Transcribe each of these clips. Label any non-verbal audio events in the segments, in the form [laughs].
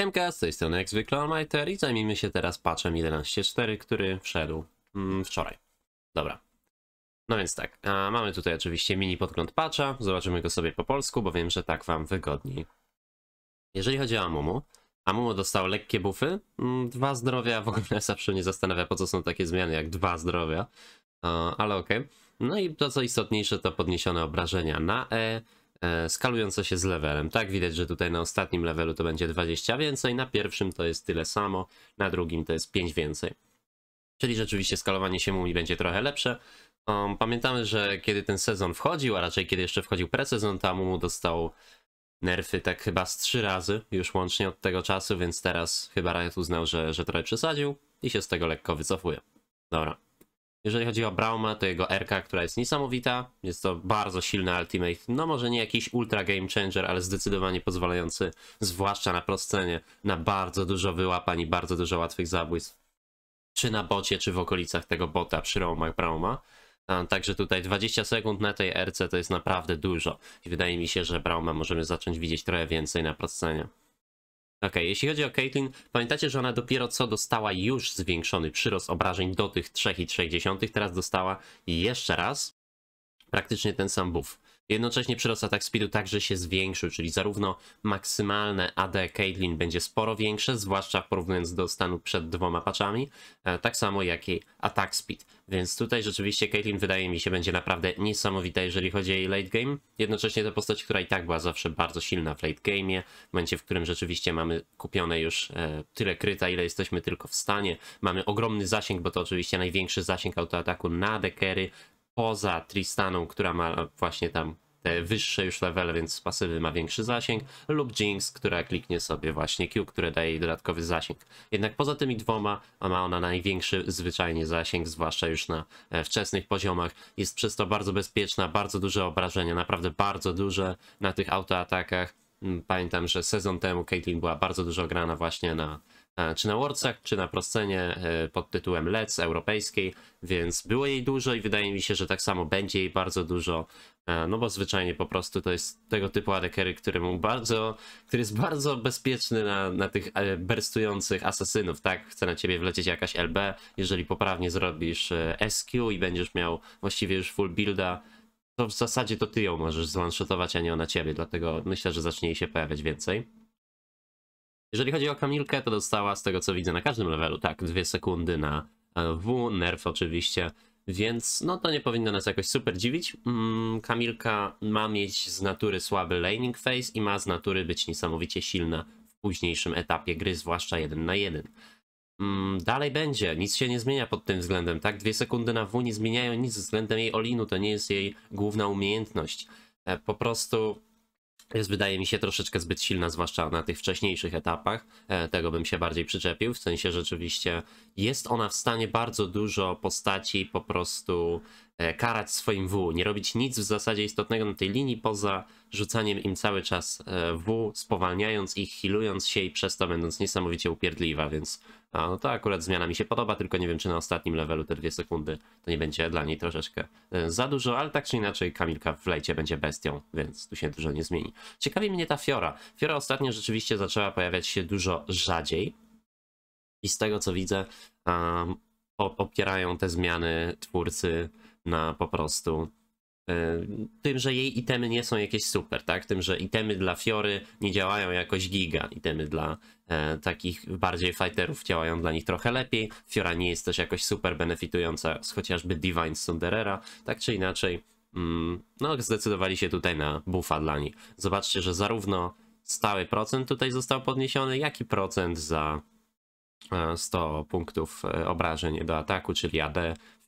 Siemka, z tej strony jak zwykle almighty. i zajmijmy się teraz patchem 11.4, który wszedł mm, wczoraj. Dobra. No więc tak, a mamy tutaj oczywiście mini podgląd patcha, zobaczymy go sobie po polsku, bo wiem, że tak wam wygodniej. Jeżeli chodzi o Amumu, Amumu dostał lekkie bufy, mm, dwa zdrowia, w ogóle [laughs] zawsze mnie zastanawia po co są takie zmiany jak dwa zdrowia, ale okej. Okay. No i to co istotniejsze to podniesione obrażenia na E, E, skalujące się z levelem. Tak widać, że tutaj na ostatnim levelu to będzie 20 więcej, na pierwszym to jest tyle samo, na drugim to jest 5 więcej. Czyli rzeczywiście skalowanie się mumii będzie trochę lepsze. Um, pamiętamy, że kiedy ten sezon wchodził, a raczej kiedy jeszcze wchodził presezon, to mumu dostał nerfy tak chyba z 3 razy już łącznie od tego czasu, więc teraz chyba Riot uznał, że, że trochę przesadził i się z tego lekko wycofuje. Dobra. Jeżeli chodzi o Brauma, to jego RK, która jest niesamowita. Jest to bardzo silny ultimate. No może nie jakiś ultra game changer, ale zdecydowanie pozwalający, zwłaszcza na proscenie, na bardzo dużo wyłapań i bardzo dużo łatwych zabójstw. Czy na bocie, czy w okolicach tego bota przy Romach Brauma. Także tutaj 20 sekund na tej RC to jest naprawdę dużo. I wydaje mi się, że Brauma możemy zacząć widzieć trochę więcej na proscenie. Ok, jeśli chodzi o Caitlyn, pamiętacie, że ona dopiero co dostała już zwiększony przyrost obrażeń do tych 3,3, teraz dostała jeszcze raz praktycznie ten sam buff. Jednocześnie przyrost atak speedu także się zwiększył, czyli zarówno maksymalne AD Caitlyn będzie sporo większe, zwłaszcza porównując do stanu przed dwoma patchami, e, tak samo jak jej attack speed. Więc tutaj rzeczywiście Caitlyn wydaje mi się będzie naprawdę niesamowita, jeżeli chodzi o jej late game. Jednocześnie to postać, która i tak była zawsze bardzo silna w late game'ie, w momencie, w którym rzeczywiście mamy kupione już e, tyle kryta, ile jesteśmy tylko w stanie. Mamy ogromny zasięg, bo to oczywiście największy zasięg autoataku na dekery, poza Tristaną, która ma właśnie tam te wyższe już levele, więc z pasywy ma większy zasięg, lub Jinx, która kliknie sobie właśnie Q, które daje jej dodatkowy zasięg. Jednak poza tymi dwoma ma ona największy zwyczajnie zasięg, zwłaszcza już na e, wczesnych poziomach. Jest przez to bardzo bezpieczna, bardzo duże obrażenia, naprawdę bardzo duże na tych autoatakach. Mm, pamiętam, że sezon temu Caitlyn była bardzo dużo grana właśnie na czy na Wordsach, czy na proscenie e, pod tytułem Let's europejskiej, więc było jej dużo i wydaje mi się, że tak samo będzie jej bardzo dużo, e, no bo zwyczajnie po prostu to jest tego typu adekery, który, bardzo, który jest bardzo bezpieczny na, na tych e, berstujących asasynów, tak? Chce na ciebie wlecieć jakaś LB, jeżeli poprawnie zrobisz SQ i będziesz miał właściwie już full builda, to w zasadzie to ty ją możesz zwanshotować, a nie ona ciebie, dlatego myślę, że zacznie jej się pojawiać więcej. Jeżeli chodzi o Kamilkę, to dostała z tego co widzę na każdym levelu, tak, dwie sekundy na e, W, nerf oczywiście, więc no to nie powinno nas jakoś super dziwić. Mm, Kamilka ma mieć z natury słaby laning phase i ma z natury być niesamowicie silna w późniejszym etapie gry, zwłaszcza 1 na jeden. Mm, dalej będzie, nic się nie zmienia pod tym względem, tak? Dwie sekundy na W nie zmieniają nic względem jej Olinu, to nie jest jej główna umiejętność. E, po prostu jest wydaje mi się troszeczkę zbyt silna, zwłaszcza na tych wcześniejszych etapach. E, tego bym się bardziej przyczepił, w sensie rzeczywiście jest ona w stanie bardzo dużo postaci po prostu E, karać swoim W, nie robić nic w zasadzie istotnego na tej linii poza rzucaniem im cały czas e, W, spowalniając ich, healując się i przez to będąc niesamowicie upierdliwa, więc a, no to akurat zmiana mi się podoba, tylko nie wiem czy na ostatnim levelu te dwie sekundy to nie będzie dla niej troszeczkę e, za dużo, ale tak czy inaczej Kamilka w lejcie będzie bestią, więc tu się dużo nie zmieni. Ciekawi mnie ta Fiora. Fiora ostatnio rzeczywiście zaczęła pojawiać się dużo rzadziej i z tego co widzę um, opierają te zmiany twórcy na po prostu e, tym, że jej itemy nie są jakieś super, tak? Tym, że itemy dla Fiory nie działają jakoś giga, itemy dla e, takich bardziej fighterów działają dla nich trochę lepiej. Fiora nie jest też jakoś super benefitująca z chociażby Divine Sunderera, tak czy inaczej. Mm, no, zdecydowali się tutaj na buffa dla nich. Zobaczcie, że zarówno stały procent tutaj został podniesiony, jak i procent za 100 e, punktów e, obrażeń do ataku, czyli AD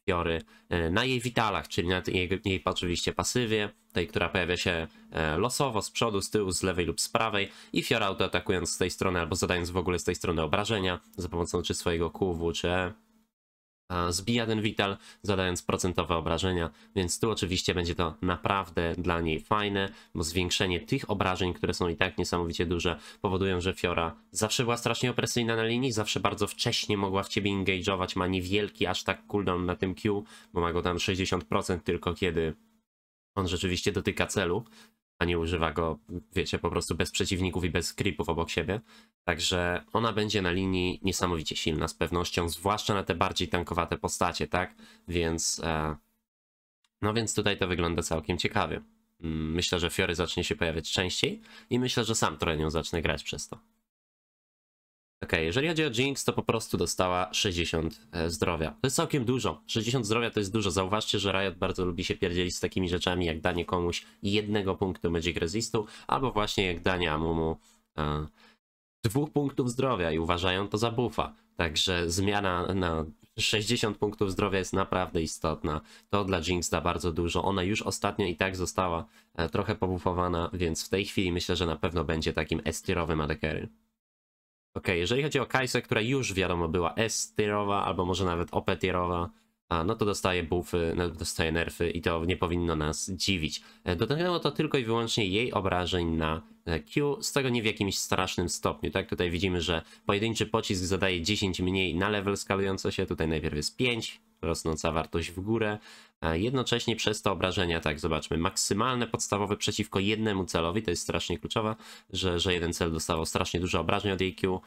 upiory e, na jej witalach, czyli na jej, jej oczywiście pasywie, tej, która pojawia się e, losowo z przodu, z tyłu, z lewej lub z prawej i Fiora autoatakując z tej strony albo zadając w ogóle z tej strony obrażenia za pomocą czy swojego QW czy E zbija ten Vital, zadając procentowe obrażenia, więc tu oczywiście będzie to naprawdę dla niej fajne, bo zwiększenie tych obrażeń, które są i tak niesamowicie duże, powodują, że Fiora zawsze była strasznie opresyjna na linii, zawsze bardzo wcześnie mogła w ciebie engage'ować, ma niewielki aż tak cooldown na tym Q, bo ma go tam 60% tylko kiedy on rzeczywiście dotyka celu, a nie używa go, wiecie, po prostu bez przeciwników i bez creepów obok siebie. Także ona będzie na linii niesamowicie silna z pewnością, zwłaszcza na te bardziej tankowate postacie, tak? Więc, e... no więc tutaj to wygląda całkiem ciekawie. Mm, myślę, że Fiory zacznie się pojawiać częściej i myślę, że sam trochę nią zacznę grać przez to. Ok, jeżeli chodzi o Jinx, to po prostu dostała 60 e, zdrowia. To jest całkiem dużo. 60 zdrowia to jest dużo. Zauważcie, że Riot bardzo lubi się pierdzielić z takimi rzeczami, jak danie komuś jednego punktu Magic Resistu, albo właśnie jak danie Amumu e, dwóch punktów zdrowia i uważają to za bufa. Także zmiana na 60 punktów zdrowia jest naprawdę istotna. To dla Jinx da bardzo dużo. Ona już ostatnio i tak została e, trochę pobufowana, więc w tej chwili myślę, że na pewno będzie takim estirowym adekary. Ok, jeżeli chodzi o Kaisę, która już wiadomo była S-tierowa, albo może nawet OP-tierowa, no to dostaje buffy, no dostaje nerfy i to nie powinno nas dziwić. E, Dotknęło to tylko i wyłącznie jej obrażeń na e, Q, z tego nie w jakimś strasznym stopniu, tak? Tutaj widzimy, że pojedynczy pocisk zadaje 10 mniej na level skalujące się, tutaj najpierw jest 5, rosnąca wartość w górę, Jednocześnie przez te obrażenia, tak zobaczmy, maksymalne podstawowe przeciwko jednemu celowi, to jest strasznie kluczowe, że, że jeden cel dostawał strasznie dużo obrażeń od EQ.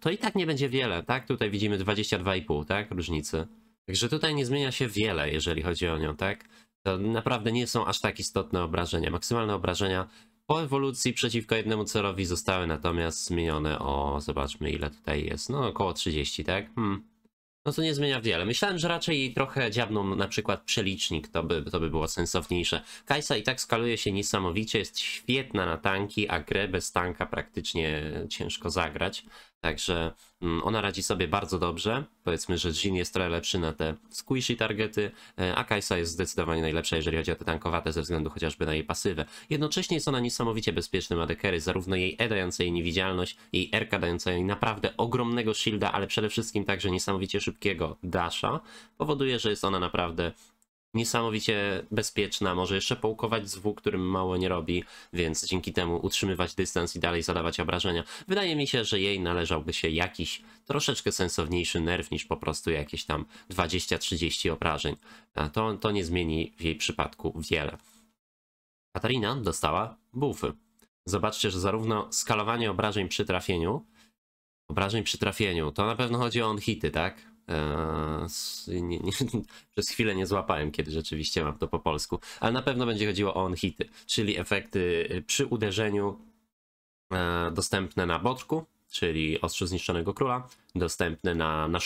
to i tak nie będzie wiele, tak? Tutaj widzimy 22,5, tak? Różnicy. Także tutaj nie zmienia się wiele, jeżeli chodzi o nią, tak? To naprawdę nie są aż tak istotne obrażenia. Maksymalne obrażenia po ewolucji przeciwko jednemu celowi zostały natomiast zmienione o, zobaczmy ile tutaj jest, no około 30, tak? Hmm no to nie zmienia wiele. Myślałem, że raczej trochę dziabną na przykład przelicznik, to by, to by było sensowniejsze. Kajsa i tak skaluje się niesamowicie, jest świetna na tanki, a grę bez tanka praktycznie ciężko zagrać. Także mm, ona radzi sobie bardzo dobrze. Powiedzmy, że Jin jest trochę lepszy na te squishy targety, e, a Kaisa jest zdecydowanie najlepsza, jeżeli chodzi o te tankowate, ze względu chociażby na jej pasywę. Jednocześnie jest ona niesamowicie bezpiecznym adekery, zarówno jej E dające jej niewidzialność, jej R dające jej naprawdę ogromnego shielda, ale przede wszystkim także niesamowicie szybkiego dasha, powoduje, że jest ona naprawdę niesamowicie bezpieczna, może jeszcze połkować z W, którym mało nie robi, więc dzięki temu utrzymywać dystans i dalej zadawać obrażenia. Wydaje mi się, że jej należałby się jakiś troszeczkę sensowniejszy nerw niż po prostu jakieś tam 20-30 obrażeń. A to, to nie zmieni w jej przypadku wiele. Katarina dostała bufy. Zobaczcie, że zarówno skalowanie obrażeń przy trafieniu, obrażeń przy trafieniu, to na pewno chodzi o on-hity, tak? Eee, nie, nie, [laughs] przez chwilę nie złapałem, kiedy rzeczywiście mam to po polsku, ale na pewno będzie chodziło o on-hity, czyli efekty y, przy uderzeniu e, dostępne na boczku czyli Ostrzu Zniszczonego Króla, dostępne na, na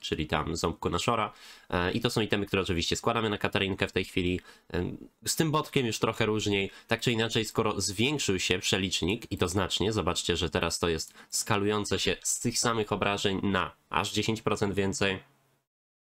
czyli tam ząbku Naszora. E, I to są itemy, które oczywiście składamy na Katarinkę w tej chwili. E, z tym botkiem już trochę różniej. Tak czy inaczej, skoro zwiększył się przelicznik i to znacznie, zobaczcie, że teraz to jest skalujące się z tych samych obrażeń na aż 10% więcej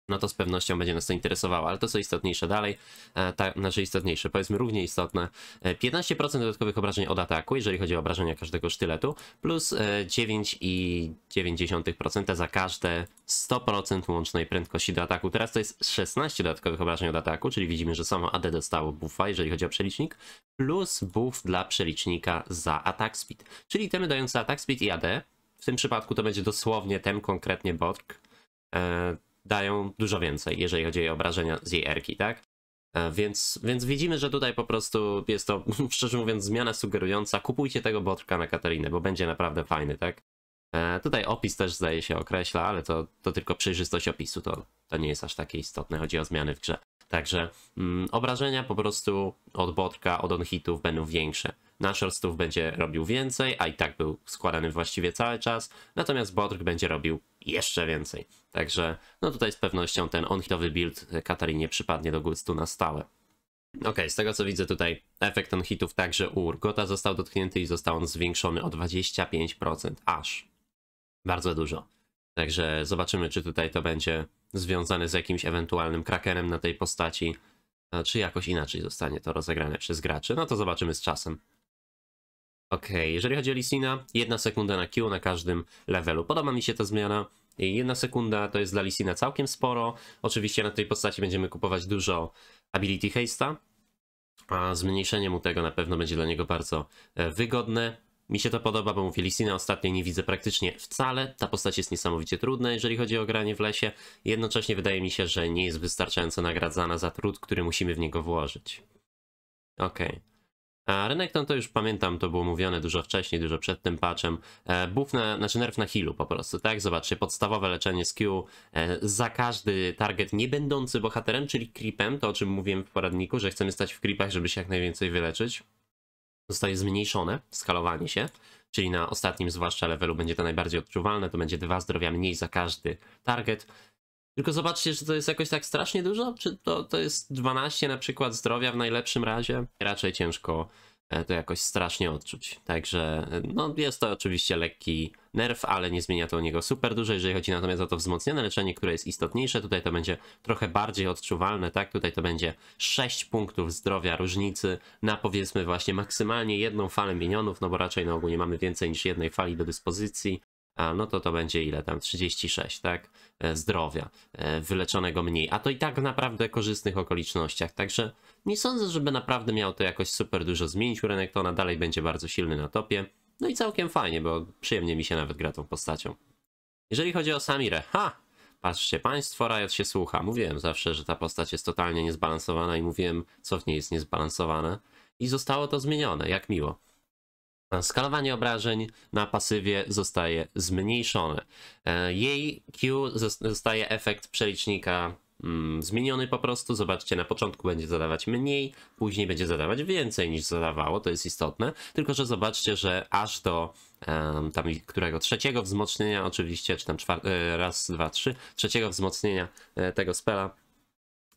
no to z pewnością będzie nas to interesowało, ale to co istotniejsze dalej, e, ta, znaczy istotniejsze, powiedzmy równie istotne, 15% e, dodatkowych obrażeń od ataku, jeżeli chodzi o obrażenia każdego sztyletu, plus 9,9% e, za każde 100% łącznej prędkości do ataku. Teraz to jest 16 dodatkowych obrażeń od ataku, czyli widzimy, że samo AD dostało buffa, jeżeli chodzi o przelicznik, plus buff dla przelicznika za attack speed, czyli temy dające attack speed i AD, w tym przypadku to będzie dosłownie ten konkretnie botk dają dużo więcej, jeżeli chodzi o obrażenia z jej erki, tak? E, więc, więc widzimy, że tutaj po prostu jest to, [laughs] szczerze mówiąc, zmiana sugerująca kupujcie tego botrka na Katarinę, bo będzie naprawdę fajny, tak? E, tutaj opis też zdaje się określa, ale to, to tylko przejrzystość opisu, to, to nie jest aż takie istotne, chodzi o zmiany w grze. Także mm, obrażenia po prostu od botka, od onhitów będą większe. Nashorstów będzie robił więcej, a i tak był składany właściwie cały czas, natomiast Bodrg będzie robił jeszcze więcej. Także no tutaj z pewnością ten on-hitowy build Katarinie przypadnie do gustu na stałe. Ok, z tego co widzę tutaj efekt on-hitów także u Urgota został dotknięty i został on zwiększony o 25% aż. Bardzo dużo. Także zobaczymy czy tutaj to będzie związane z jakimś ewentualnym krakenem na tej postaci, czy jakoś inaczej zostanie to rozegrane przez graczy. No to zobaczymy z czasem. Ok, jeżeli chodzi o Lissina, jedna sekunda na Q na każdym levelu. Podoba mi się ta zmiana. Jedna sekunda to jest dla Lisina całkiem sporo. Oczywiście na tej postaci będziemy kupować dużo ability haste'a, a zmniejszenie mu tego na pewno będzie dla niego bardzo e, wygodne. Mi się to podoba, bo mówię, Lisina ostatnio nie widzę praktycznie wcale. Ta postać jest niesamowicie trudna, jeżeli chodzi o granie w lesie. Jednocześnie wydaje mi się, że nie jest wystarczająco nagradzana za trud, który musimy w niego włożyć. Okej. Okay. A rynek ten to już pamiętam, to było mówione dużo wcześniej, dużo przed tym patchem. E, Buff na, znaczy nerf na healu po prostu, tak? Zobaczcie, podstawowe leczenie z Q e, za każdy target nie będący bohaterem, czyli creepem, to o czym mówiłem w poradniku, że chcemy stać w creepach, żeby się jak najwięcej wyleczyć. Zostaje zmniejszone skalowanie się, czyli na ostatnim zwłaszcza levelu będzie to najbardziej odczuwalne, to będzie dwa zdrowia mniej za każdy target. Tylko zobaczcie, czy to jest jakoś tak strasznie dużo, czy to, to jest 12 na przykład zdrowia w najlepszym razie. Raczej ciężko e, to jakoś strasznie odczuć. Także e, no, jest to oczywiście lekki nerw, ale nie zmienia to u niego super dużo. Jeżeli chodzi natomiast o to wzmocnione leczenie, które jest istotniejsze, tutaj to będzie trochę bardziej odczuwalne, tak? Tutaj to będzie 6 punktów zdrowia różnicy na powiedzmy właśnie maksymalnie jedną falę minionów, no bo raczej na ogół nie mamy więcej niż jednej fali do dyspozycji. A no to to będzie ile tam? 36, tak? E, zdrowia, e, wyleczonego mniej. A to i tak w naprawdę korzystnych okolicznościach. Także nie sądzę, żeby naprawdę miał to jakoś super dużo zmienić u Renektona. Dalej będzie bardzo silny na topie. No i całkiem fajnie, bo przyjemnie mi się nawet gra tą postacią. Jeżeli chodzi o Samirę, ha! Patrzcie Państwo, Riot się słucha. Mówiłem zawsze, że ta postać jest totalnie niezbalansowana i mówiłem, co w niej jest niezbalansowane. I zostało to zmienione, jak miło. Skalowanie obrażeń na pasywie zostaje zmniejszone. E, jej Q zostaje efekt przelicznika mm, zmieniony po prostu. Zobaczcie, na początku będzie zadawać mniej, później będzie zadawać więcej niż zadawało, to jest istotne. Tylko, że zobaczcie, że aż do tam którego trzeciego wzmocnienia, oczywiście, czy tam e, raz, dwa, trzy, trzeciego wzmocnienia e, tego spela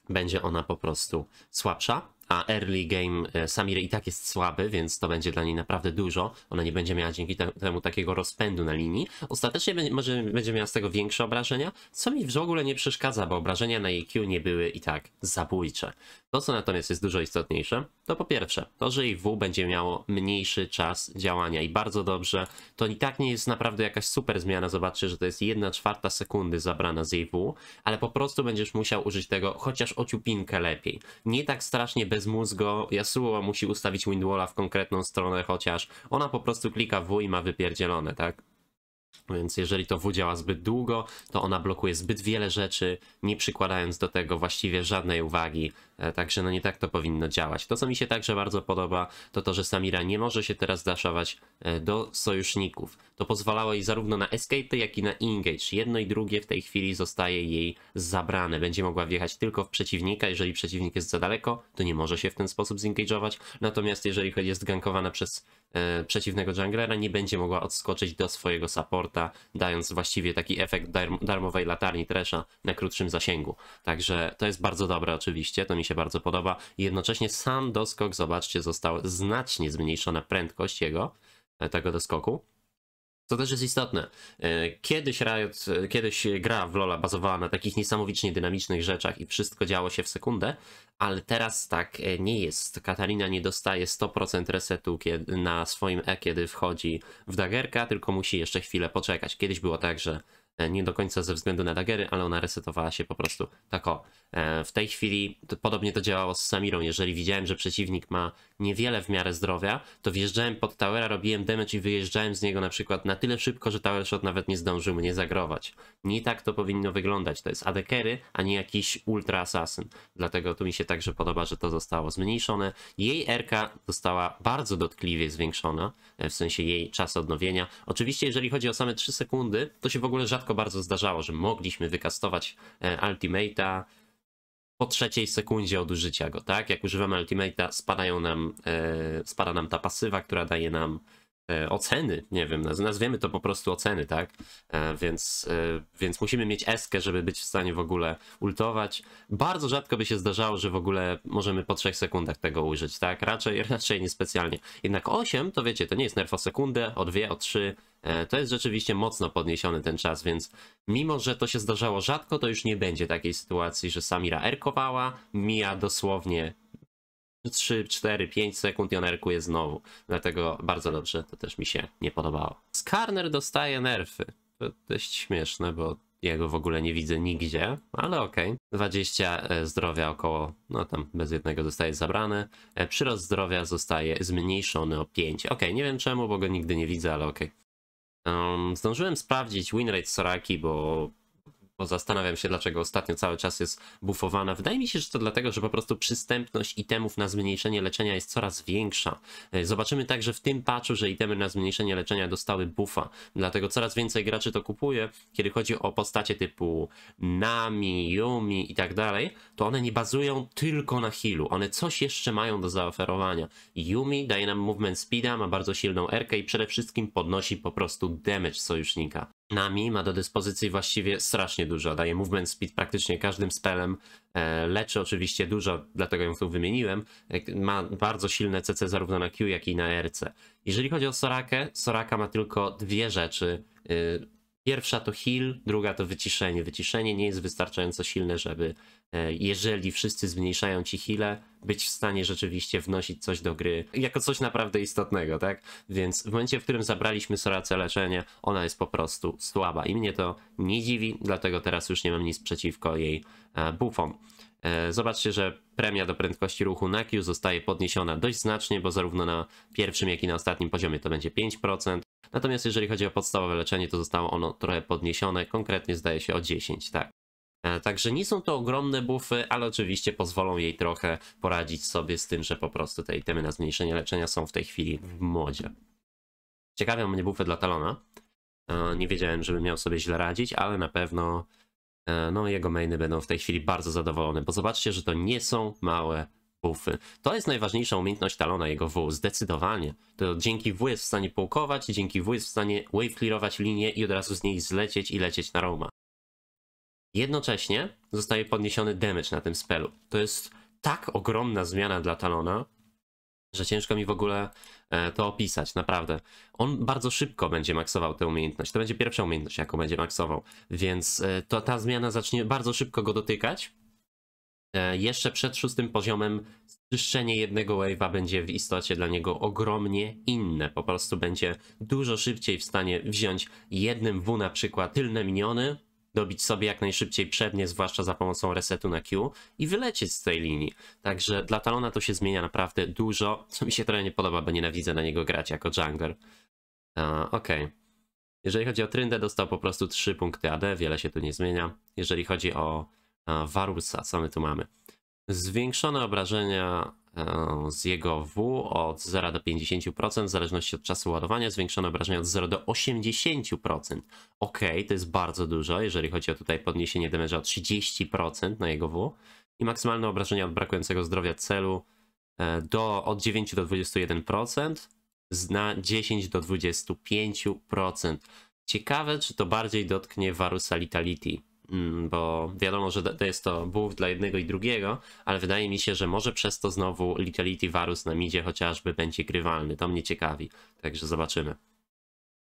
będzie ona po prostu słabsza a early game e, Samir i tak jest słaby, więc to będzie dla niej naprawdę dużo. Ona nie będzie miała dzięki temu takiego rozpędu na linii. Ostatecznie będzie, może będzie miała z tego większe obrażenia, co mi w ogóle nie przeszkadza, bo obrażenia na jej Q nie były i tak zabójcze. To, co natomiast jest dużo istotniejsze, to po pierwsze, to, że ich będzie miało mniejszy czas działania i bardzo dobrze, to i tak nie jest naprawdę jakaś super zmiana, zobaczcie, że to jest 1 czwarta sekundy zabrana z jej ale po prostu będziesz musiał użyć tego chociaż o ciupinkę lepiej. Nie tak strasznie bez mózgu, Yasuo musi ustawić Windwalla w konkretną stronę, chociaż ona po prostu klika W i ma wypierdzielone, tak? Więc jeżeli to W działa zbyt długo, to ona blokuje zbyt wiele rzeczy, nie przykładając do tego właściwie żadnej uwagi, e, także no nie tak to powinno działać. To co mi się także bardzo podoba, to to, że Samira nie może się teraz daszować e, do sojuszników. To pozwalało jej zarówno na escape, jak i na engage. Jedno i drugie w tej chwili zostaje jej zabrane. Będzie mogła wjechać tylko w przeciwnika, jeżeli przeciwnik jest za daleko, to nie może się w ten sposób zengage'ować, natomiast jeżeli jest gankowana przez e, przeciwnego junglera, nie będzie mogła odskoczyć do swojego sapo dając właściwie taki efekt darm darmowej latarni tresza na krótszym zasięgu. Także to jest bardzo dobre oczywiście, to mi się bardzo podoba. jednocześnie sam doskok, zobaczcie, został znacznie zmniejszona prędkość jego, e, tego doskoku. To też jest istotne. E, kiedyś Riot, e, kiedyś gra w Lola bazowała na takich niesamowicie dynamicznych rzeczach i wszystko działo się w sekundę, ale teraz tak e, nie jest. Katarina nie dostaje 100% resetu na swoim E, kiedy wchodzi w dagerka, tylko musi jeszcze chwilę poczekać. Kiedyś było tak, że nie do końca ze względu na dagery, ale ona resetowała się po prostu tak o. W tej chwili to, podobnie to działało z Samirą. Jeżeli widziałem, że przeciwnik ma niewiele w miarę zdrowia, to wjeżdżałem pod towera, robiłem damage i wyjeżdżałem z niego na przykład na tyle szybko, że tower shot nawet nie zdążył mnie zagrować. Nie tak to powinno wyglądać. To jest adekery, a nie jakiś ultra assassin. Dlatego tu mi się także podoba, że to zostało zmniejszone. Jej RK została bardzo dotkliwie zwiększona, e, w sensie jej czas odnowienia. Oczywiście jeżeli chodzi o same 3 sekundy, to się w ogóle rzadko bardzo zdarzało, że mogliśmy wykastować e, ultimate'a, po trzeciej sekundzie od użycia go, tak? Jak używamy Ultimate'a, spadają nam, e, spada nam ta pasywa, która daje nam E, oceny, nie wiem, nazwiemy to po prostu oceny, tak? E, więc, e, więc musimy mieć eskę, żeby być w stanie w ogóle ultować. Bardzo rzadko by się zdarzało, że w ogóle możemy po 3 sekundach tego ujrzeć, tak? Raczej, raczej niespecjalnie. Jednak 8, to wiecie, to nie jest nerw o sekundę, o 2, o 3, to jest rzeczywiście mocno podniesiony ten czas, więc mimo, że to się zdarzało rzadko, to już nie będzie takiej sytuacji, że Samira erkowała, mija dosłownie 3, 4, 5 sekund i on erkuje znowu. Dlatego bardzo dobrze, to też mi się nie podobało. Skarner dostaje nerfy. To dość śmieszne, bo ja go w ogóle nie widzę nigdzie, ale okej. Okay. 20 e, zdrowia około, no tam bez jednego zostaje zabrane. E, przyrost zdrowia zostaje zmniejszony o 5. Okej, okay, nie wiem czemu, bo go nigdy nie widzę, ale okej. Okay. Um, zdążyłem sprawdzić winrate Soraki, bo bo zastanawiam się, dlaczego ostatnio cały czas jest bufowana. Wydaje mi się, że to dlatego, że po prostu przystępność itemów na zmniejszenie leczenia jest coraz większa. E, zobaczymy także w tym patchu, że itemy na zmniejszenie leczenia dostały bufa. dlatego coraz więcej graczy to kupuje. Kiedy chodzi o postacie typu Nami, Yumi i tak dalej, to one nie bazują tylko na healu, one coś jeszcze mają do zaoferowania. Yumi daje nam movement speeda, ma bardzo silną erkę i przede wszystkim podnosi po prostu damage sojusznika nami, ma do dyspozycji właściwie strasznie dużo. Daje movement speed praktycznie każdym spelem, e, leczy oczywiście dużo, dlatego ją tu wymieniłem. E, ma bardzo silne CC zarówno na Q, jak i na RC. Jeżeli chodzi o Sorakę, Soraka ma tylko dwie rzeczy y, Pierwsza to heal, druga to wyciszenie. Wyciszenie nie jest wystarczająco silne, żeby e, jeżeli wszyscy zmniejszają ci healę, być w stanie rzeczywiście wnosić coś do gry jako coś naprawdę istotnego, tak? Więc w momencie, w którym zabraliśmy Soracę leczenie, ona jest po prostu słaba i mnie to nie dziwi, dlatego teraz już nie mam nic przeciwko jej e, buffom. E, zobaczcie, że premia do prędkości ruchu na Q zostaje podniesiona dość znacznie, bo zarówno na pierwszym, jak i na ostatnim poziomie to będzie 5%. Natomiast jeżeli chodzi o podstawowe leczenie, to zostało ono trochę podniesione, konkretnie zdaje się o 10, tak. E, także nie są to ogromne buffy, ale oczywiście pozwolą jej trochę poradzić sobie z tym, że po prostu te itemy na zmniejszenie leczenia są w tej chwili w modzie. Ciekawią mnie buffy dla Talona. E, nie wiedziałem, żeby miał sobie źle radzić, ale na pewno e, no, jego mainy będą w tej chwili bardzo zadowolone, bo zobaczcie, że to nie są małe to jest najważniejsza umiejętność Talona, jego W, zdecydowanie. To dzięki W jest w stanie pułkować, dzięki W jest w stanie wave clearować linię i od razu z niej zlecieć i lecieć na Roma. Jednocześnie zostaje podniesiony damage na tym spelu. To jest tak ogromna zmiana dla Talona, że ciężko mi w ogóle e, to opisać, naprawdę. On bardzo szybko będzie maksował tę umiejętność. To będzie pierwsza umiejętność, jaką będzie maksował, więc e, to, ta zmiana zacznie bardzo szybko go dotykać E, jeszcze przed szóstym poziomem czyszczenie jednego wave'a będzie w istocie dla niego ogromnie inne. Po prostu będzie dużo szybciej w stanie wziąć jednym W na przykład tylne miniony, dobić sobie jak najszybciej przednie, zwłaszcza za pomocą resetu na Q i wylecieć z tej linii. Także dla Talona to się zmienia naprawdę dużo, co mi się trochę nie podoba, bo nienawidzę na niego grać jako jungler. Uh, Okej. Okay. Jeżeli chodzi o Tryndę, dostał po prostu 3 punkty AD, wiele się tu nie zmienia. Jeżeli chodzi o Warusa, co my tu mamy? Zwiększone obrażenia e, z jego W od 0 do 50%, w zależności od czasu ładowania, zwiększone obrażenia od 0 do 80%. Ok, to jest bardzo dużo, jeżeli chodzi o tutaj podniesienie damage'a o 30% na jego W. I maksymalne obrażenia od brakującego zdrowia celu e, do, od 9 do 21%, na 10 do 25%. Ciekawe, czy to bardziej dotknie Varusa Litality. Mm, bo wiadomo, że jest to buff dla jednego i drugiego, ale wydaje mi się, że może przez to znowu Italy Varus na midzie chociażby będzie grywalny. To mnie ciekawi, także zobaczymy.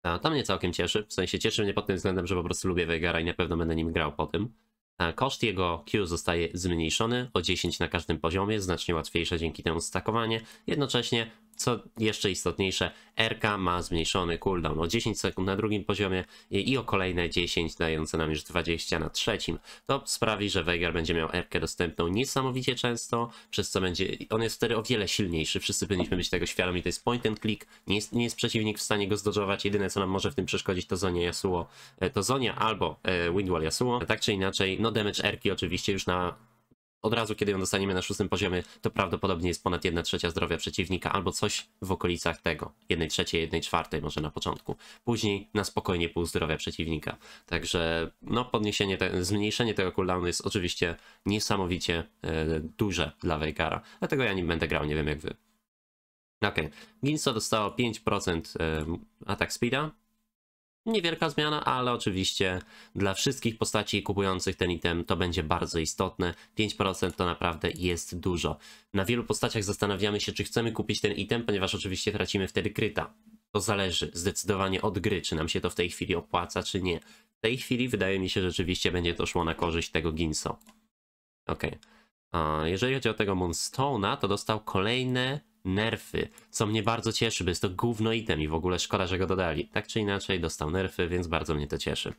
A to mnie całkiem cieszy, w sensie cieszy mnie pod tym względem, że po prostu lubię Vegara i na pewno będę nim grał po tym. Koszt jego Q zostaje zmniejszony o 10 na każdym poziomie, znacznie łatwiejsze dzięki temu stakowanie. Jednocześnie co jeszcze istotniejsze, RK ma zmniejszony cooldown o 10 sekund na drugim poziomie i o kolejne 10, dające nam już 20 na trzecim. To sprawi, że Veigar będzie miał RK dostępną niesamowicie często, przez co będzie on jest wtedy o wiele silniejszy. Wszyscy powinniśmy być tego świadomi. To jest point and click. Nie jest, nie jest przeciwnik w stanie go zdodżować. Jedyne, co nam może w tym przeszkodzić, to Zonia Yasuo. E, to Zonia albo e, Windwall Yasuo. Tak czy inaczej, no damage RK oczywiście już na od razu, kiedy ją dostaniemy na szóstym poziomie, to prawdopodobnie jest ponad 1 trzecia zdrowia przeciwnika albo coś w okolicach tego. 1 trzeciej, 1 czwartej może na początku. Później na spokojnie pół zdrowia przeciwnika. Także no podniesienie, te, zmniejszenie tego cooldownu jest oczywiście niesamowicie e, duże dla Veigara. Dlatego ja nim będę grał, nie wiem jak wy. Okej, okay. Ginso dostało 5% e, atak speeda, Niewielka zmiana, ale oczywiście dla wszystkich postaci kupujących ten item to będzie bardzo istotne. 5% to naprawdę jest dużo. Na wielu postaciach zastanawiamy się, czy chcemy kupić ten item, ponieważ oczywiście tracimy wtedy kryta. To zależy zdecydowanie od gry, czy nam się to w tej chwili opłaca, czy nie. W tej chwili wydaje mi się, że rzeczywiście będzie to szło na korzyść tego Ginso. Ok. Jeżeli chodzi o tego Moonstone'a, to dostał kolejne nerfy, co mnie bardzo cieszy, bo jest to gówno item i w ogóle szkoda, że go dodali. Tak czy inaczej dostał nerfy, więc bardzo mnie to cieszy.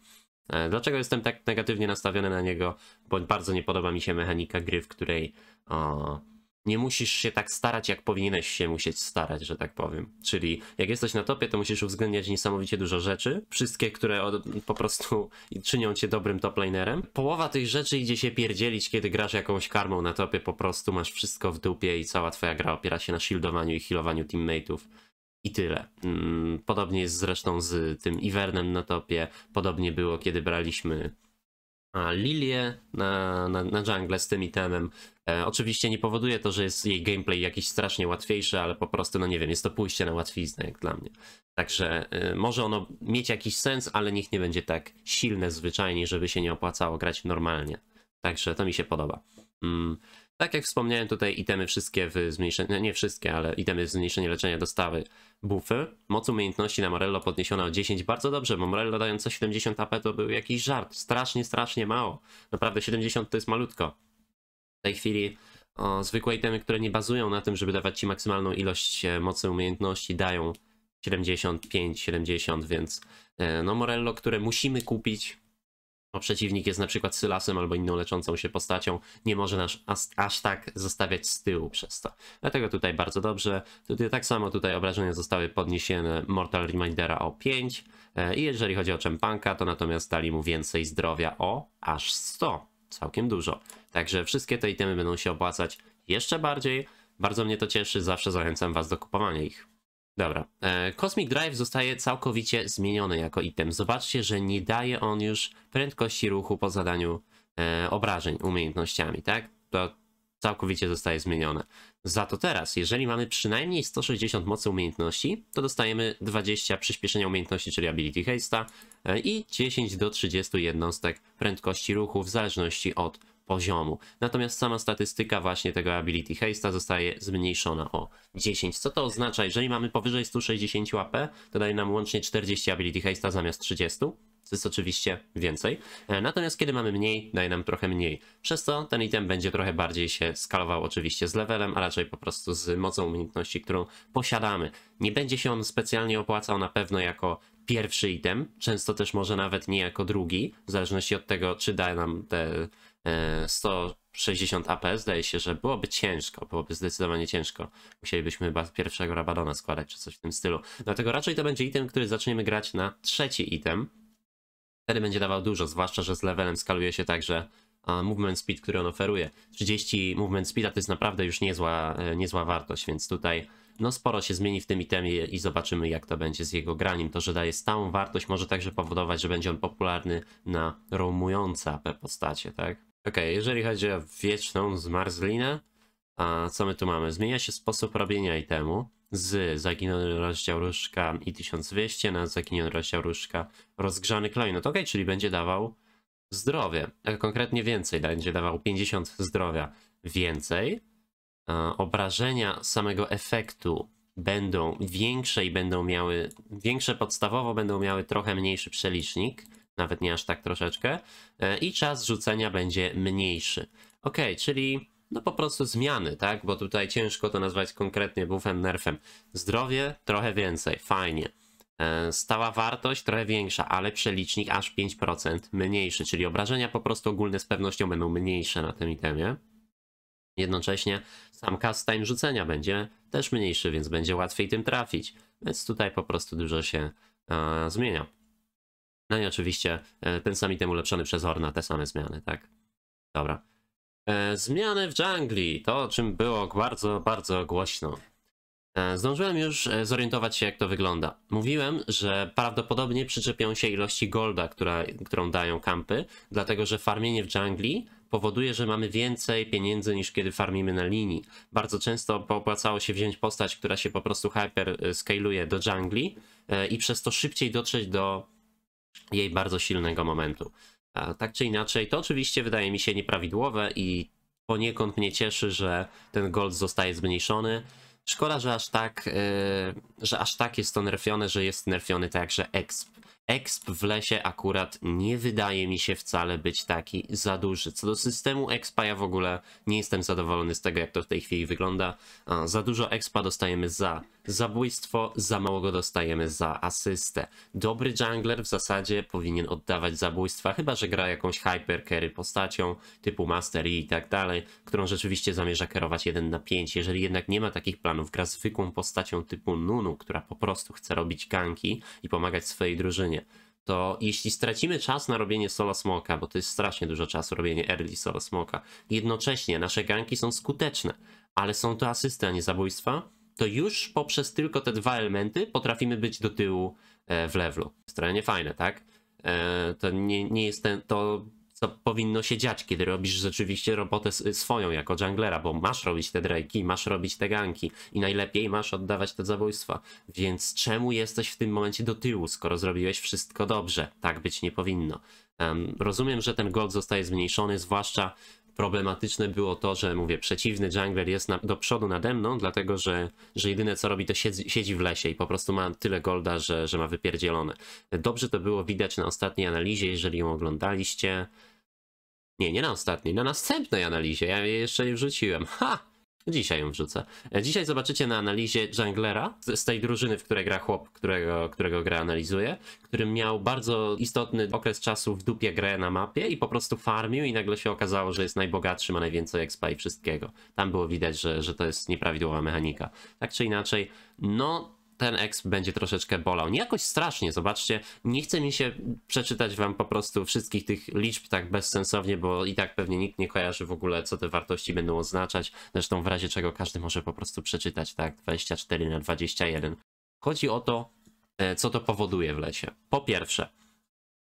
E, dlaczego jestem tak negatywnie nastawiony na niego? Bo bardzo nie podoba mi się mechanika gry, w której o, nie musisz się tak starać, jak powinieneś się musieć starać, że tak powiem. Czyli jak jesteś na topie, to musisz uwzględniać niesamowicie dużo rzeczy, wszystkie, które od, po prostu [laughs] czynią cię dobrym toplanerem. Połowa tych rzeczy idzie się pierdzielić, kiedy grasz jakąś karmą na topie, po prostu masz wszystko w dupie i cała twoja gra opiera się na shieldowaniu i healowaniu teammateów. I tyle. Mm, podobnie jest zresztą z tym Ivernem na topie. Podobnie było, kiedy braliśmy Lilię na, na, na jungle z tym itemem. E, oczywiście nie powoduje to, że jest jej gameplay jakiś strasznie łatwiejszy, ale po prostu, no nie wiem, jest to pójście na łatwiznę, jak dla mnie. Także e, może ono mieć jakiś sens, ale niech nie będzie tak silne zwyczajnie, żeby się nie opłacało grać normalnie. Także to mi się podoba. Mm. Tak jak wspomniałem, tutaj itemy wszystkie w zmniejszeniu, no nie wszystkie, ale itemy w zmniejszeniu leczenia dostawy buffy. Moc umiejętności na Morello podniesiona o 10, bardzo dobrze, bo Morello dająca 70 AP to był jakiś żart, strasznie, strasznie mało. Naprawdę 70 to jest malutko. W tej chwili o, zwykłe itemy, które nie bazują na tym, żeby dawać ci maksymalną ilość e, mocy umiejętności dają 75, 70, więc e, no Morello, które musimy kupić, bo no, przeciwnik jest na przykład Sylasem albo inną leczącą się postacią, nie może nas aż, aż tak zostawiać z tyłu przez to. Dlatego tutaj bardzo dobrze. Tutaj, tak samo tutaj obrażenia zostały podniesione Mortal Remindera o 5 e, i jeżeli chodzi o Czempanka, to natomiast dali mu więcej zdrowia o aż 100. Całkiem dużo. Także wszystkie te itemy będą się opłacać jeszcze bardziej. Bardzo mnie to cieszy, zawsze zachęcam Was do kupowania ich. Dobra. E, Cosmic Drive zostaje całkowicie zmieniony jako item. Zobaczcie, że nie daje on już prędkości ruchu po zadaniu e, obrażeń umiejętnościami, tak? To całkowicie zostaje zmienione. Za to teraz, jeżeli mamy przynajmniej 160 mocy umiejętności, to dostajemy 20 przyspieszenia umiejętności, czyli ability haste'a e, i 10 do 30 jednostek prędkości ruchu w zależności od poziomu. Natomiast sama statystyka właśnie tego ability haste'a zostaje zmniejszona o 10. Co to oznacza? Jeżeli mamy powyżej 160 AP, to daje nam łącznie 40 ability haste'a zamiast 30. To jest oczywiście więcej. E, natomiast kiedy mamy mniej, daje nam trochę mniej. Przez co ten item będzie trochę bardziej się skalował oczywiście z levelem, a raczej po prostu z mocą umiejętności, którą posiadamy. Nie będzie się on specjalnie opłacał na pewno jako pierwszy item, często też może nawet nie jako drugi, w zależności od tego, czy da nam te 160 AP zdaje się, że byłoby ciężko, byłoby zdecydowanie ciężko. Musielibyśmy chyba pierwszego Rabadona składać, czy coś w tym stylu. Dlatego raczej to będzie item, który zaczniemy grać na trzeci item. Wtedy będzie dawał dużo, zwłaszcza, że z levelem skaluje się także movement speed, który on oferuje. 30 movement speeda to jest naprawdę już niezła, e, niezła wartość, więc tutaj no sporo się zmieni w tym itemie i zobaczymy jak to będzie z jego graniem. To, że daje stałą wartość może także powodować, że będzie on popularny na roamujące AP postacie, tak? Ok, jeżeli chodzi o wieczną zmarzlinę, a co my tu mamy? Zmienia się sposób robienia itemu z zaginiony rozdział różka i 1200 na zaginiony rozdział różka rozgrzany klejnot. Ok, czyli będzie dawał zdrowie, a e, konkretnie więcej, będzie dawał 50 zdrowia więcej. E, obrażenia samego efektu będą większe i będą miały, większe podstawowo będą miały trochę mniejszy przelicznik nawet nie aż tak troszeczkę, e, i czas rzucenia będzie mniejszy. Ok, czyli no po prostu zmiany, tak? Bo tutaj ciężko to nazwać konkretnie buffem, nerfem. Zdrowie trochę więcej, fajnie. E, stała wartość trochę większa, ale przelicznik aż 5% mniejszy, czyli obrażenia po prostu ogólne z pewnością będą mniejsze na tym itemie. Jednocześnie sam cast time rzucenia będzie też mniejszy, więc będzie łatwiej tym trafić. Więc tutaj po prostu dużo się e, zmienia. No i oczywiście e, ten sam item ulepszony przez Orna, te same zmiany, tak? Dobra. E, zmiany w jungli, to o czym było bardzo, bardzo głośno. E, zdążyłem już zorientować się, jak to wygląda. Mówiłem, że prawdopodobnie przyczepią się ilości golda, która, którą dają kampy, dlatego że farmienie w jungli powoduje, że mamy więcej pieniędzy niż kiedy farmimy na linii. Bardzo często opłacało się wziąć postać, która się po prostu hyper skaluje do jungli i przez to szybciej dotrzeć do jej bardzo silnego momentu. tak czy inaczej, to oczywiście wydaje mi się nieprawidłowe i poniekąd mnie cieszy, że ten gold zostaje zmniejszony. Szkoda, że aż tak, e, że aż tak jest to nerfione, że jest nerfiony także exp. Exp w lesie akurat nie wydaje mi się wcale być taki za duży. Co do systemu expa ja w ogóle nie jestem zadowolony z tego jak to w tej chwili wygląda. za dużo expa dostajemy za Zabójstwo, za mało go dostajemy za asystę. Dobry jungler w zasadzie powinien oddawać zabójstwa, chyba że gra jakąś hyper carry postacią typu Master i tak dalej, którą rzeczywiście zamierza kierować 1 na 5. Jeżeli jednak nie ma takich planów, gra zwykłą postacią typu Nunu, która po prostu chce robić ganki i pomagać swojej drużynie to jeśli stracimy czas na robienie solo smoka, bo to jest strasznie dużo czasu robienie early solo smoka, jednocześnie nasze ganki są skuteczne, ale są to asysty, a nie zabójstwa, to już poprzez tylko te dwa elementy potrafimy być do tyłu e, w levelu. Strasznie fajne, tak? E, to nie, nie jest ten, to, co powinno się dziać, kiedy robisz rzeczywiście robotę swoją jako junglera, bo masz robić te drake'i, masz robić te ganki i najlepiej masz oddawać te zabójstwa. Więc czemu jesteś w tym momencie do tyłu, skoro zrobiłeś wszystko dobrze? Tak być nie powinno. Um, rozumiem, że ten gold zostaje zmniejszony, zwłaszcza problematyczne było to, że mówię, przeciwny jungler jest na, do przodu nade mną, dlatego że, że jedyne co robi to siedzi, siedzi w lesie i po prostu ma tyle golda, że, że ma wypierdzielone. Dobrze to było widać na ostatniej analizie, jeżeli ją oglądaliście. Nie, nie na ostatniej, na następnej analizie, ja jej jeszcze nie wrzuciłem. Ha! Dzisiaj ją wrzucę. E, dzisiaj zobaczycie na analizie Junglera z tej drużyny, w której gra chłop, którego, którego gra analizuje, który miał bardzo istotny okres czasu w dupie grę na mapie i po prostu farmił i nagle się okazało, że jest najbogatszy, ma najwięcej expa i wszystkiego. Tam było widać, że, że to jest nieprawidłowa mechanika. Tak czy inaczej, no ten exp będzie troszeczkę bolał. Nie jakoś strasznie, zobaczcie, nie chce mi się przeczytać wam po prostu wszystkich tych liczb tak bezsensownie, bo i tak pewnie nikt nie kojarzy w ogóle, co te wartości będą oznaczać. Zresztą w razie czego każdy może po prostu przeczytać, tak, 24 na 21. Chodzi o to, e, co to powoduje w lesie. Po pierwsze,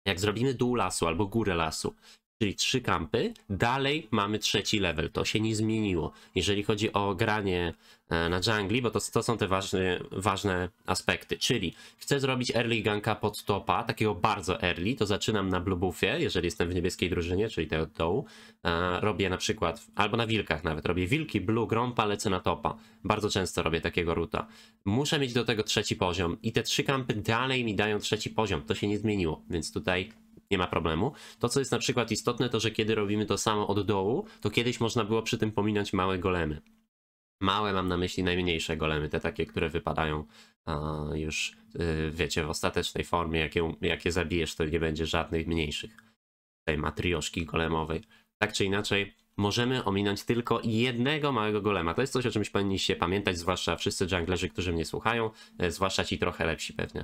jak zrobimy dół lasu albo górę lasu czyli trzy kampy, dalej mamy trzeci level. To się nie zmieniło. Jeżeli chodzi o granie e, na jungli, bo to, to są te ważne, ważne aspekty. Czyli chcę zrobić early ganka pod topa, takiego bardzo early, to zaczynam na buffie, jeżeli jestem w niebieskiej drużynie, czyli te od dołu. E, robię na przykład, albo na wilkach nawet, robię wilki, blue, grąpa, lecę na topa. Bardzo często robię takiego ruta. Muszę mieć do tego trzeci poziom i te trzy kampy dalej mi dają trzeci poziom. To się nie zmieniło, więc tutaj nie ma problemu. To, co jest na przykład istotne, to że kiedy robimy to samo od dołu, to kiedyś można było przy tym pominąć małe golemy. Małe mam na myśli najmniejsze golemy, te takie, które wypadają a, już, y, wiecie, w ostatecznej formie. Jak, je, jak zabijesz, to nie będzie żadnych mniejszych tej matrioszki golemowej. Tak czy inaczej, możemy ominąć tylko jednego małego golema. To jest coś, o czymś powinniście pamiętać, zwłaszcza wszyscy junglerzy, którzy mnie słuchają, e, zwłaszcza ci trochę lepsi pewnie.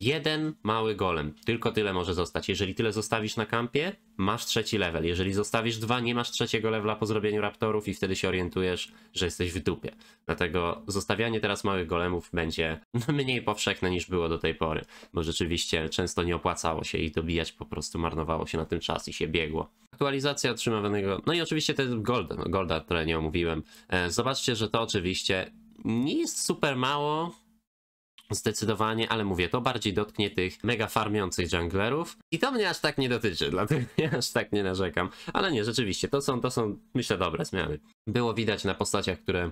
Jeden mały golem, tylko tyle może zostać. Jeżeli tyle zostawisz na kampie, masz trzeci level. Jeżeli zostawisz dwa, nie masz trzeciego levela po zrobieniu raptorów i wtedy się orientujesz, że jesteś w dupie. Dlatego zostawianie teraz małych golemów będzie [laughs] no, mniej powszechne niż było do tej pory, bo rzeczywiście często nie opłacało się ich dobijać, po prostu marnowało się na tym czas i się biegło. Aktualizacja otrzymywanego, no i oczywiście ten gold, no, Golda, które nie omówiłem. E, zobaczcie, że to oczywiście nie jest super mało, Zdecydowanie, ale mówię, to bardziej dotknie tych mega farmiących junglerów i to mnie aż tak nie dotyczy, [laughs] dlatego ja aż tak nie narzekam. Ale nie, rzeczywiście, to są, to są myślę dobre zmiany. Było widać na postaciach, które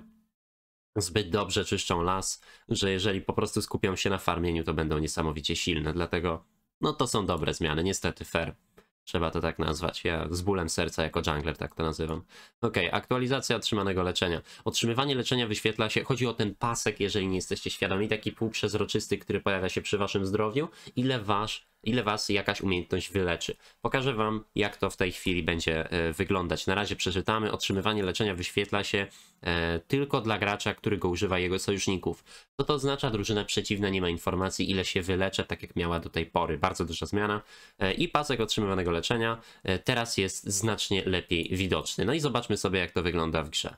zbyt dobrze czyszczą las, że jeżeli po prostu skupią się na farmieniu, to będą niesamowicie silne, dlatego no to są dobre zmiany, niestety fair. Trzeba to tak nazwać. Ja z bólem serca jako jungler tak to nazywam. Ok, aktualizacja otrzymanego leczenia. Otrzymywanie leczenia wyświetla się, chodzi o ten pasek, jeżeli nie jesteście świadomi, taki półprzezroczysty, który pojawia się przy waszym zdrowiu, ile wasz ile was jakaś umiejętność wyleczy. Pokażę wam, jak to w tej chwili będzie e, wyglądać. Na razie przeczytamy, otrzymywanie leczenia wyświetla się e, tylko dla gracza, który go używa jego sojuszników. Co to oznacza? Drużyna przeciwna nie ma informacji, ile się wylecze, tak jak miała do tej pory. Bardzo duża zmiana. E, I pasek otrzymywanego leczenia teraz jest znacznie lepiej widoczny. No i zobaczmy sobie, jak to wygląda w grze.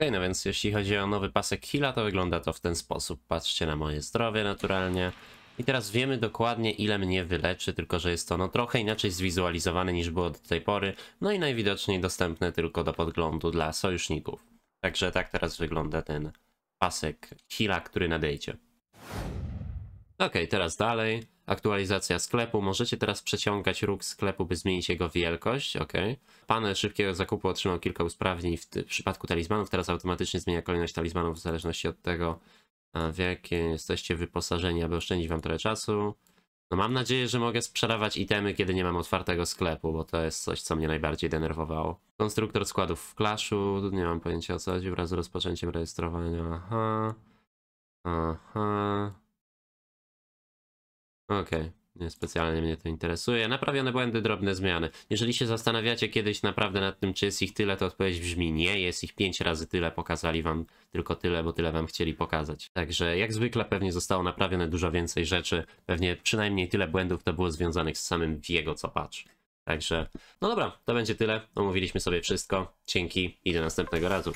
Ok, no więc jeśli chodzi o nowy pasek Hila, to wygląda to w ten sposób. Patrzcie na moje zdrowie naturalnie. I teraz wiemy dokładnie ile mnie wyleczy, tylko że jest to no trochę inaczej zwizualizowane niż było do tej pory, no i najwidoczniej dostępne tylko do podglądu dla sojuszników. Także tak teraz wygląda ten pasek hila, który nadejdzie. Ok, teraz dalej. Aktualizacja sklepu. Możecie teraz przeciągać róg sklepu, by zmienić jego wielkość. Ok. Panel szybkiego zakupu otrzymał kilka usprawnień w, w przypadku talizmanów. Teraz automatycznie zmienia kolejność talizmanów w zależności od tego, w jakie jesteście wyposażeni, aby oszczędzić wam trochę czasu. No mam nadzieję, że mogę sprzedawać itemy, kiedy nie mam otwartego sklepu, bo to jest coś, co mnie najbardziej denerwowało. Konstruktor składów w Clashu, nie mam pojęcia o co chodzi, wraz z rozpoczęciem rejestrowania, aha, aha, okej. Okay. Specjalnie mnie to interesuje. Naprawione błędy, drobne zmiany. Jeżeli się zastanawiacie kiedyś naprawdę nad tym, czy jest ich tyle, to odpowiedź brzmi nie. Jest ich pięć razy tyle, pokazali wam tylko tyle, bo tyle wam chcieli pokazać. Także jak zwykle pewnie zostało naprawione dużo więcej rzeczy. Pewnie przynajmniej tyle błędów to było związanych z samym jego co patrz. Także, no dobra, to będzie tyle. Omówiliśmy sobie wszystko. Dzięki i do następnego razu.